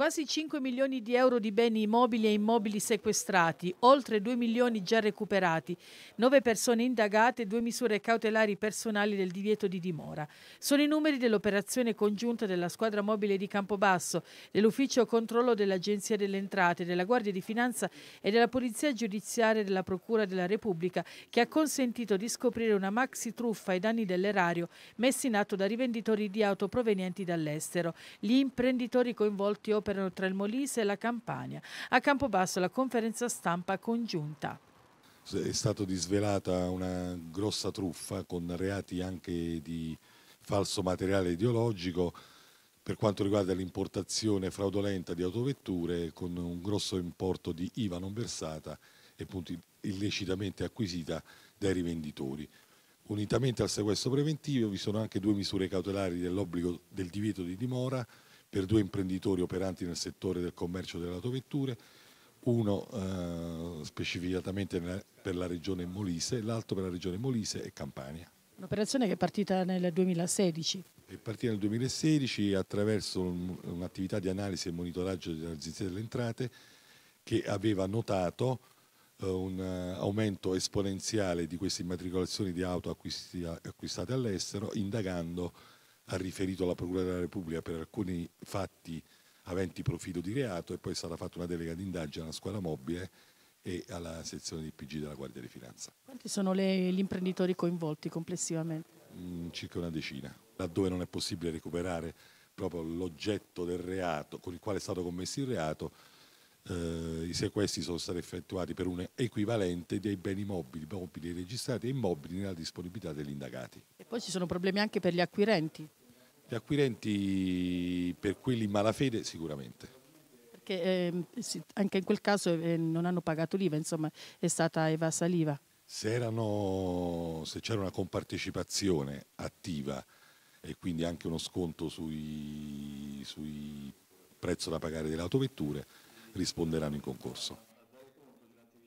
Quasi 5 milioni di euro di beni immobili e immobili sequestrati, oltre 2 milioni già recuperati, 9 persone indagate e 2 misure cautelari personali del divieto di dimora. Sono i numeri dell'operazione congiunta della squadra mobile di Campobasso, dell'ufficio controllo dell'Agenzia delle Entrate, della Guardia di Finanza e della Polizia Giudiziaria della Procura della Repubblica che ha consentito di scoprire una maxi truffa ai danni dell'erario messa in atto da rivenditori di auto provenienti dall'estero. Gli imprenditori coinvolti operano operano tra il Molise e la Campania. A Campobasso la conferenza stampa congiunta. È stata disvelata una grossa truffa con reati anche di falso materiale ideologico per quanto riguarda l'importazione fraudolenta di autovetture con un grosso importo di IVA non versata e appunto illecitamente acquisita dai rivenditori. Unitamente al sequestro preventivo vi sono anche due misure cautelari dell'obbligo del divieto di dimora per due imprenditori operanti nel settore del commercio delle autovetture, uno eh, specificatamente per la regione Molise, l'altro per la regione Molise e Campania. Un'operazione che è partita nel 2016. È partita nel 2016 attraverso un'attività di analisi e monitoraggio dell'Agenzia delle Entrate che aveva notato eh, un eh, aumento esponenziale di queste immatricolazioni di auto acquistate all'estero, indagando ha riferito alla Procura della Repubblica per alcuni fatti aventi profilo di reato e poi è stata fatta una delega di indagine alla scuola mobile e alla sezione di PG della Guardia di Finanza. Quanti sono le, gli imprenditori coinvolti complessivamente? Mm, circa una decina, laddove non è possibile recuperare proprio l'oggetto del reato con il quale è stato commesso il reato, eh, i sequestri sono stati effettuati per un equivalente dei beni mobili, mobili registrati e immobili nella disponibilità degli indagati. E poi ci sono problemi anche per gli acquirenti? Gli acquirenti per quelli in malafede sicuramente. Perché eh, anche in quel caso eh, non hanno pagato l'IVA, insomma è stata evasa l'IVA. Se, erano, se c'era una compartecipazione attiva e quindi anche uno sconto sui, sui prezzo da pagare delle autovetture, risponderanno in concorso.